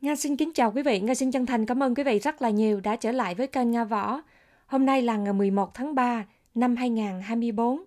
Nga xin kính chào quý vị, Nga xin chân thành cảm ơn quý vị rất là nhiều đã trở lại với kênh Nga Võ. Hôm nay là ngày 11 tháng 3 năm 2024.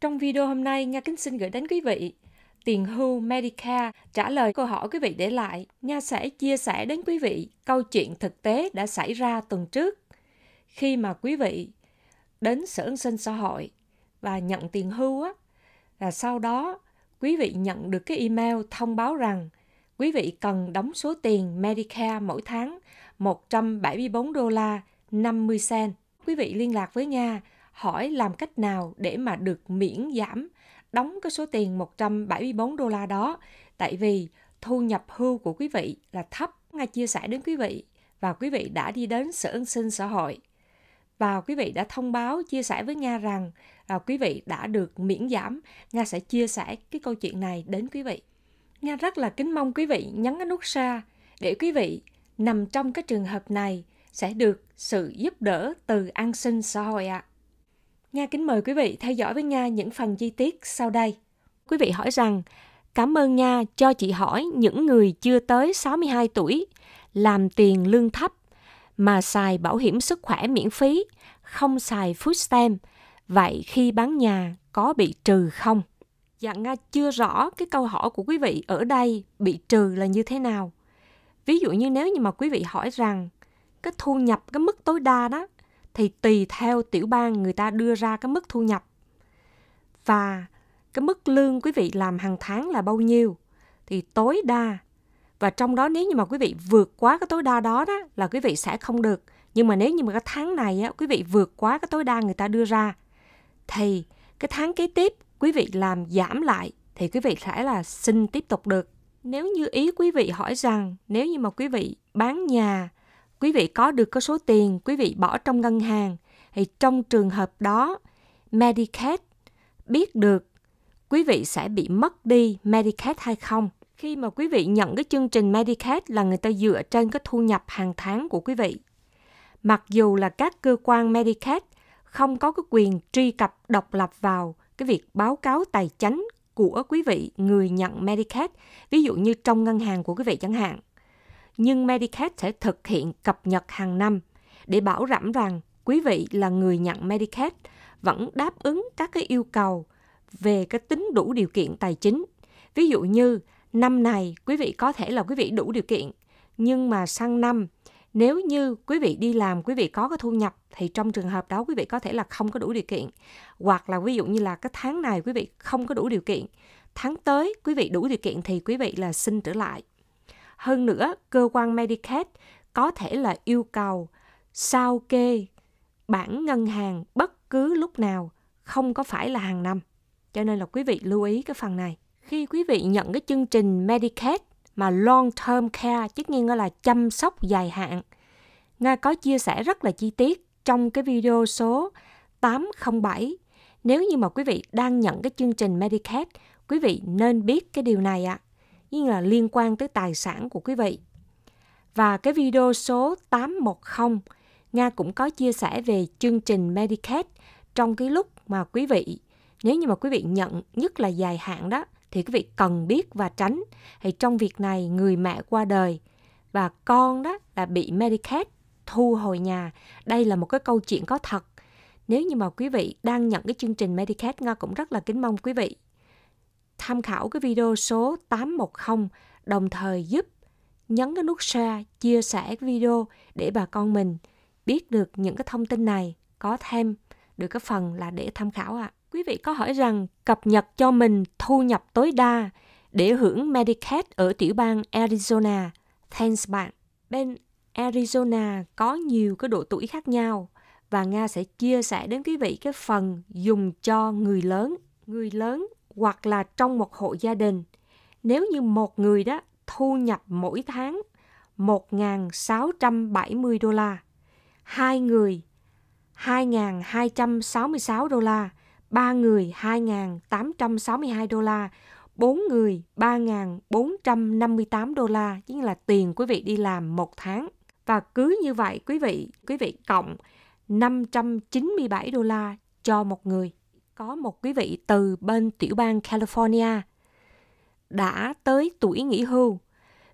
Trong video hôm nay, Nga kính xin gửi đến quý vị tiền hưu Medicare trả lời câu hỏi quý vị để lại. Nga sẽ chia sẻ đến quý vị câu chuyện thực tế đã xảy ra tuần trước khi mà quý vị đến Sở An sinh xã hội và nhận tiền hưu á, và sau đó quý vị nhận được cái email thông báo rằng – quý vị cần đóng số tiền Medicare mỗi tháng 174 đô la 50 cent. Quý vị liên lạc với Nga hỏi làm cách nào để mà được miễn giảm đóng cái số tiền 174 đô la đó tại vì thu nhập hưu của quý vị là thấp. Nga chia sẻ đến quý vị và quý vị đã đi đến Sở An sinh Xã hội và quý vị đã thông báo chia sẻ với Nga rằng là quý vị đã được miễn giảm. Nga sẽ chia sẻ cái câu chuyện này đến quý vị. Nga rất là kính mong quý vị nhấn cái nút xa để quý vị nằm trong cái trường hợp này sẽ được sự giúp đỡ từ an sinh xã hội ạ. À. Nga kính mời quý vị theo dõi với Nga những phần chi tiết sau đây. Quý vị hỏi rằng, cảm ơn Nga cho chị hỏi những người chưa tới 62 tuổi, làm tiền lương thấp, mà xài bảo hiểm sức khỏe miễn phí, không xài food stamp, vậy khi bán nhà có bị trừ không? Dạ Nga chưa rõ cái câu hỏi của quý vị ở đây bị trừ là như thế nào. Ví dụ như nếu như mà quý vị hỏi rằng cái thu nhập cái mức tối đa đó thì tùy theo tiểu bang người ta đưa ra cái mức thu nhập và cái mức lương quý vị làm hàng tháng là bao nhiêu thì tối đa và trong đó nếu như mà quý vị vượt quá cái tối đa đó đó là quý vị sẽ không được nhưng mà nếu như mà cái tháng này á, quý vị vượt quá cái tối đa người ta đưa ra thì cái tháng kế tiếp quý vị làm giảm lại thì quý vị sẽ là xin tiếp tục được. Nếu như ý quý vị hỏi rằng nếu như mà quý vị bán nhà, quý vị có được cái số tiền quý vị bỏ trong ngân hàng thì trong trường hợp đó Medicaid biết được quý vị sẽ bị mất đi Medicaid hay không. Khi mà quý vị nhận cái chương trình Medicaid là người ta dựa trên cái thu nhập hàng tháng của quý vị. Mặc dù là các cơ quan Medicaid không có cái quyền truy cập độc lập vào cái việc báo cáo tài chính của quý vị người nhận Medicaid, ví dụ như trong ngân hàng của quý vị chẳng hạn. Nhưng Medicaid sẽ thực hiện cập nhật hàng năm để bảo đảm rằng quý vị là người nhận Medicaid vẫn đáp ứng các cái yêu cầu về cái tính đủ điều kiện tài chính. Ví dụ như năm này quý vị có thể là quý vị đủ điều kiện, nhưng mà sang năm nếu như quý vị đi làm quý vị có cái thu nhập thì trong trường hợp đó quý vị có thể là không có đủ điều kiện hoặc là ví dụ như là cái tháng này quý vị không có đủ điều kiện tháng tới quý vị đủ điều kiện thì quý vị là xin trở lại hơn nữa cơ quan Medicaid có thể là yêu cầu sao kê bản ngân hàng bất cứ lúc nào không có phải là hàng năm cho nên là quý vị lưu ý cái phần này khi quý vị nhận cái chương trình Medicaid mà long term care tức nhiên là chăm sóc dài hạn. Nga có chia sẻ rất là chi tiết trong cái video số 807. Nếu như mà quý vị đang nhận cái chương trình Medicaid, quý vị nên biết cái điều này ạ. À, nhưng là liên quan tới tài sản của quý vị. Và cái video số 810, Nga cũng có chia sẻ về chương trình Medicaid trong cái lúc mà quý vị, nếu như mà quý vị nhận nhất là dài hạn đó, thì quý vị cần biết và tránh. Thì trong việc này người mẹ qua đời và con đó là bị Medicaid thu hồi nhà. Đây là một cái câu chuyện có thật. Nếu như mà quý vị đang nhận cái chương trình Medicaid, Nga cũng rất là kính mong quý vị tham khảo cái video số 810 đồng thời giúp nhấn cái nút share, chia sẻ cái video để bà con mình biết được những cái thông tin này có thêm được cái phần là để tham khảo ạ. À quý vị có hỏi rằng cập nhật cho mình thu nhập tối đa để hưởng Medicaid ở tiểu bang Arizona. Thanks bạn. Bên Arizona có nhiều cái độ tuổi khác nhau và Nga sẽ chia sẻ đến quý vị cái phần dùng cho người lớn, người lớn hoặc là trong một hộ gia đình. Nếu như một người đó thu nhập mỗi tháng 1.670 đô la, hai người 2.266 đô la 3 người 2.862 đô la, 4 người 3.458 đô la, chính là tiền quý vị đi làm một tháng. Và cứ như vậy quý vị, quý vị cộng 597 đô la cho một người. Có một quý vị từ bên tiểu bang California đã tới tuổi nghỉ hưu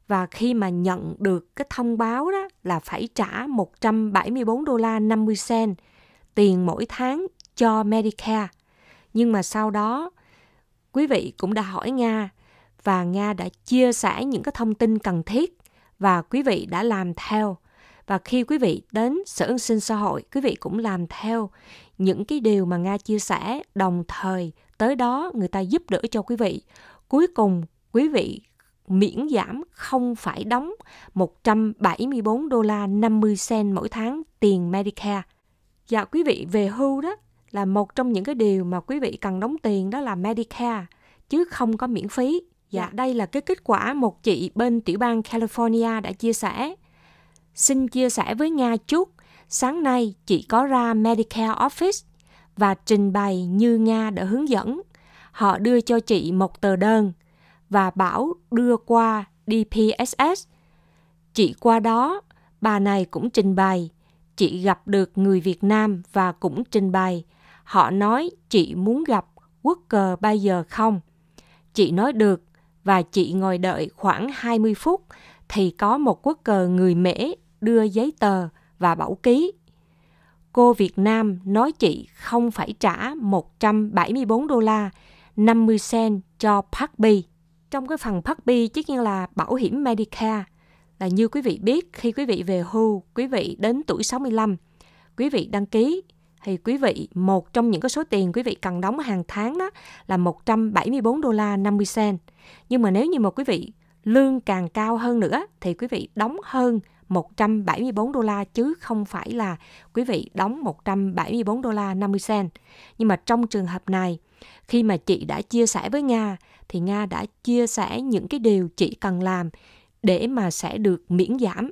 và khi mà nhận được cái thông báo đó là phải trả 174 đô la 50 sen tiền mỗi tháng cho Medicare nhưng mà sau đó quý vị cũng đã hỏi nga và nga đã chia sẻ những cái thông tin cần thiết và quý vị đã làm theo và khi quý vị đến sở an sinh xã hội quý vị cũng làm theo những cái điều mà nga chia sẻ đồng thời tới đó người ta giúp đỡ cho quý vị cuối cùng quý vị miễn giảm không phải đóng 174 đô la 50 sen mỗi tháng tiền Medicare. Dạ quý vị về hưu đó là một trong những cái điều mà quý vị cần đóng tiền đó là Medicare chứ không có miễn phí. Dạ, yeah. Dạ. đây là cái kết quả một chị bên tiểu bang California đã chia sẻ. Xin chia sẻ với Nga chút, sáng nay chị có ra Medicare Office và trình bày như Nga đã hướng dẫn. Họ đưa cho chị một tờ đơn và bảo đưa qua DPSS. Chị qua đó, bà này cũng trình bày. Chị gặp được người Việt Nam và cũng trình bày Họ nói chị muốn gặp quốc cờ bao giờ không? Chị nói được và chị ngồi đợi khoảng 20 phút thì có một quốc cờ người Mễ đưa giấy tờ và bảo ký. Cô Việt Nam nói chị không phải trả 174 đô la 50 cent cho Park Bi. Trong cái phần Park Bi chắc nhiên là bảo hiểm Medicare là như quý vị biết khi quý vị về hưu, quý vị đến tuổi 65, quý vị đăng ký thì quý vị một trong những cái số tiền quý vị cần đóng hàng tháng đó là 174 đô la 50 sen Nhưng mà nếu như mà quý vị lương càng cao hơn nữa thì quý vị đóng hơn 174 đô la chứ không phải là quý vị đóng 174 đô la 50 sen Nhưng mà trong trường hợp này, khi mà chị đã chia sẻ với Nga thì Nga đã chia sẻ những cái điều chị cần làm để mà sẽ được miễn giảm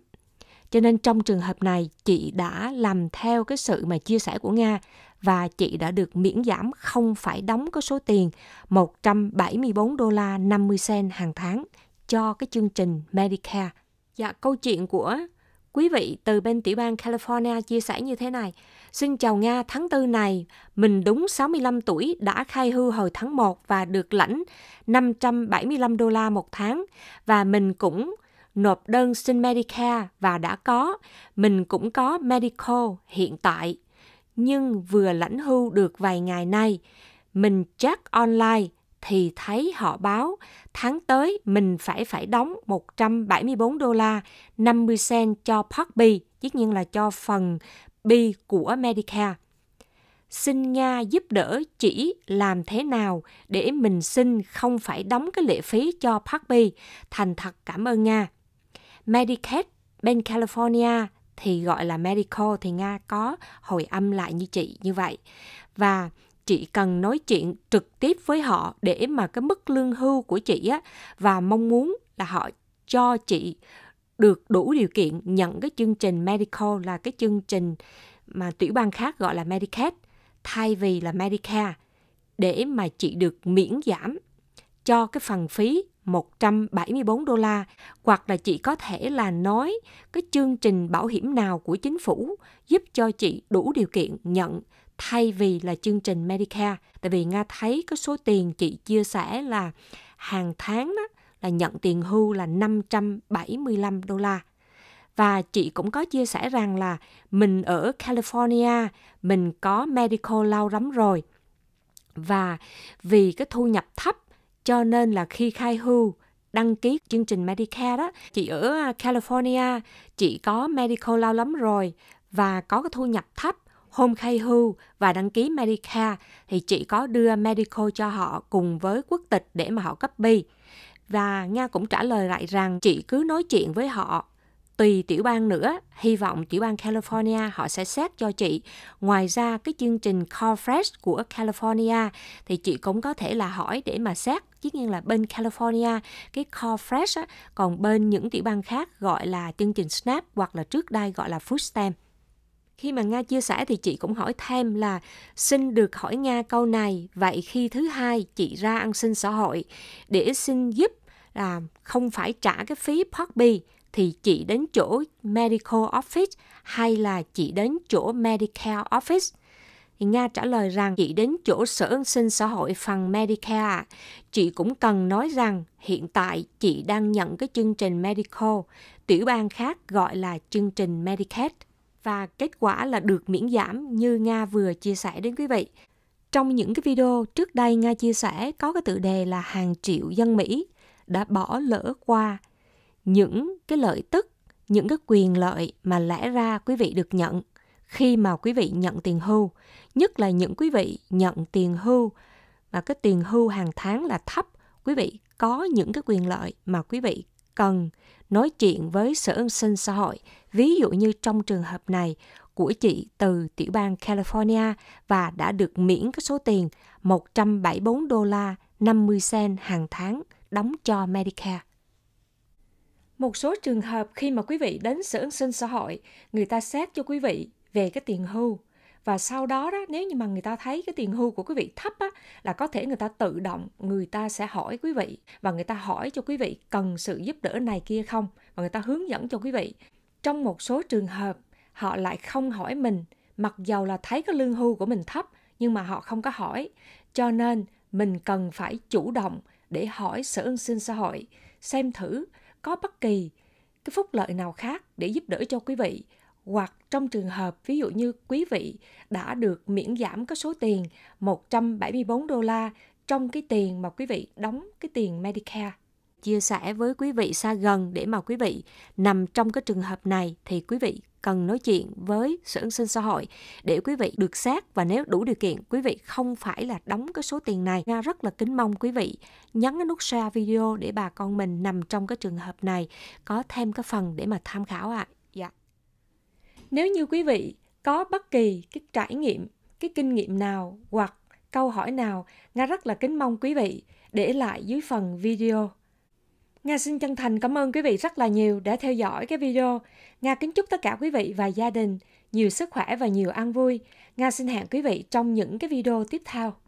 cho nên trong trường hợp này, chị đã làm theo cái sự mà chia sẻ của Nga và chị đã được miễn giảm không phải đóng cái số tiền 174 đô la 50 sen hàng tháng cho cái chương trình Medicare. Dạ, câu chuyện của quý vị từ bên tiểu bang California chia sẻ như thế này. Xin chào Nga, tháng 4 này, mình đúng 65 tuổi, đã khai hưu hồi tháng 1 và được lãnh 575 đô la một tháng. Và mình cũng nộp đơn xin Medicare và đã có, mình cũng có Medical hiện tại. Nhưng vừa lãnh hưu được vài ngày nay, mình check online thì thấy họ báo tháng tới mình phải phải đóng 174 đô la 50 cent cho Part B, tất nhiên là cho phần B của Medicare. Xin Nga giúp đỡ chỉ làm thế nào để mình xin không phải đóng cái lệ phí cho Part B. Thành thật cảm ơn Nga. Medicaid bên California thì gọi là medical thì Nga có hồi âm lại như chị như vậy. Và chị cần nói chuyện trực tiếp với họ để mà cái mức lương hưu của chị á và mong muốn là họ cho chị được đủ điều kiện nhận cái chương trình medical là cái chương trình mà tiểu bang khác gọi là Medicaid thay vì là Medicare để mà chị được miễn giảm cho cái phần phí 174 đô la hoặc là chị có thể là nói cái chương trình bảo hiểm nào của chính phủ giúp cho chị đủ điều kiện nhận thay vì là chương trình Medicare. Tại vì Nga thấy cái số tiền chị chia sẻ là hàng tháng đó là nhận tiền hưu là 575 đô la. Và chị cũng có chia sẻ rằng là mình ở California, mình có medical lâu lắm rồi. Và vì cái thu nhập thấp cho nên là khi khai hưu, đăng ký chương trình Medicare đó, chị ở à, California, chị có medical lâu lắm rồi và có cái thu nhập thấp hôm khai hưu và đăng ký Medicare thì chị có đưa medical cho họ cùng với quốc tịch để mà họ cấp bi. Và Nga cũng trả lời lại rằng chị cứ nói chuyện với họ tùy tiểu bang nữa, hy vọng tiểu bang California họ sẽ xét cho chị. Ngoài ra cái chương trình Car Fresh của California thì chị cũng có thể là hỏi để mà xét. Tất nhiên là bên California cái Car Fresh á, còn bên những tiểu bang khác gọi là chương trình Snap hoặc là trước đây gọi là Food Stamp khi mà nga chia sẻ thì chị cũng hỏi thêm là xin được hỏi nga câu này vậy khi thứ hai chị ra ăn xin xã hội để xin giúp là không phải trả cái phí park thì chị đến chỗ medical office hay là chị đến chỗ Medicare office? Thì Nga trả lời rằng chị đến chỗ Sở An sinh xã hội phần Medicare. Chị cũng cần nói rằng hiện tại chị đang nhận cái chương trình Medical, tiểu bang khác gọi là chương trình Medicaid. Và kết quả là được miễn giảm như Nga vừa chia sẻ đến quý vị. Trong những cái video trước đây Nga chia sẻ có cái tự đề là hàng triệu dân Mỹ đã bỏ lỡ qua những cái lợi tức, những cái quyền lợi mà lẽ ra quý vị được nhận khi mà quý vị nhận tiền hưu, nhất là những quý vị nhận tiền hưu mà cái tiền hưu hàng tháng là thấp, quý vị có những cái quyền lợi mà quý vị cần nói chuyện với Sở An sinh xã hội, ví dụ như trong trường hợp này của chị từ tiểu bang California và đã được miễn cái số tiền 174 đô la 50 cent hàng tháng đóng cho Medicare. Một số trường hợp khi mà quý vị đến sở ứng sinh xã hội, người ta xét cho quý vị về cái tiền hưu và sau đó đó nếu như mà người ta thấy cái tiền hưu của quý vị thấp á, là có thể người ta tự động người ta sẽ hỏi quý vị và người ta hỏi cho quý vị cần sự giúp đỡ này kia không và người ta hướng dẫn cho quý vị trong một số trường hợp họ lại không hỏi mình mặc dầu là thấy cái lương hưu của mình thấp nhưng mà họ không có hỏi cho nên mình cần phải chủ động để hỏi sở ân sinh xã hội xem thử có bất kỳ cái phúc lợi nào khác để giúp đỡ cho quý vị hoặc trong trường hợp ví dụ như quý vị đã được miễn giảm cái số tiền 174 đô la trong cái tiền mà quý vị đóng cái tiền Medicare chia sẻ với quý vị xa gần để mà quý vị nằm trong cái trường hợp này thì quý vị cần nói chuyện với sở an sinh xã hội để quý vị được xét và nếu đủ điều kiện quý vị không phải là đóng cái số tiền này nga rất là kính mong quý vị nhấn cái nút share video để bà con mình nằm trong cái trường hợp này có thêm cái phần để mà tham khảo ạ à. dạ nếu như quý vị có bất kỳ cái trải nghiệm cái kinh nghiệm nào hoặc câu hỏi nào nga rất là kính mong quý vị để lại dưới phần video Nga xin chân thành cảm ơn quý vị rất là nhiều đã theo dõi cái video. Nga kính chúc tất cả quý vị và gia đình nhiều sức khỏe và nhiều an vui. Nga xin hẹn quý vị trong những cái video tiếp theo.